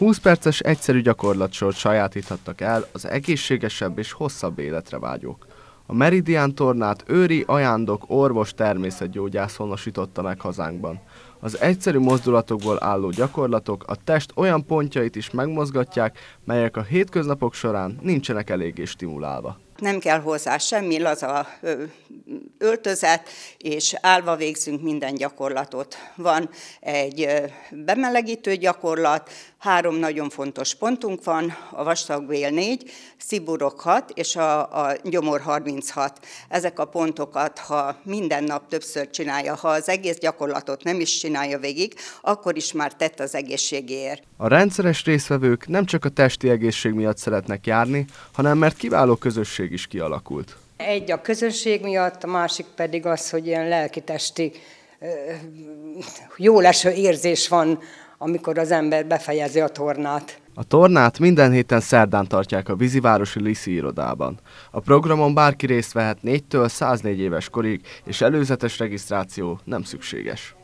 20 perces egyszerű gyakorlatsort sajátíthattak el az egészségesebb és hosszabb életre vágyók. A Meridian tornát Őri Ajándok orvos természetgyógyász honosította meg hazánkban. Az egyszerű mozdulatokból álló gyakorlatok a test olyan pontjait is megmozgatják, melyek a hétköznapok során nincsenek eléggé stimulálva. Nem kell hozzá semmi laza öltözet, és állva végzünk minden gyakorlatot. Van egy bemelegítő gyakorlat, három nagyon fontos pontunk van, a vastagbél 4, sziburok 6 és a, a gyomor 36. Ezek a pontokat, ha minden nap többször csinálja, ha az egész gyakorlatot nem is csinálja végig, akkor is már tett az egészségéért. A rendszeres résztvevők nem csak a testi egészség miatt szeretnek járni, hanem mert kiváló közösség is kialakult. Egy a közönség miatt, a másik pedig az, hogy ilyen lelkitesti jóleső érzés van, amikor az ember befejezi a tornát. A tornát minden héten szerdán tartják a Vízivárosi Liszi irodában. A programon bárki részt vehet 4-től 104 éves korig, és előzetes regisztráció nem szükséges.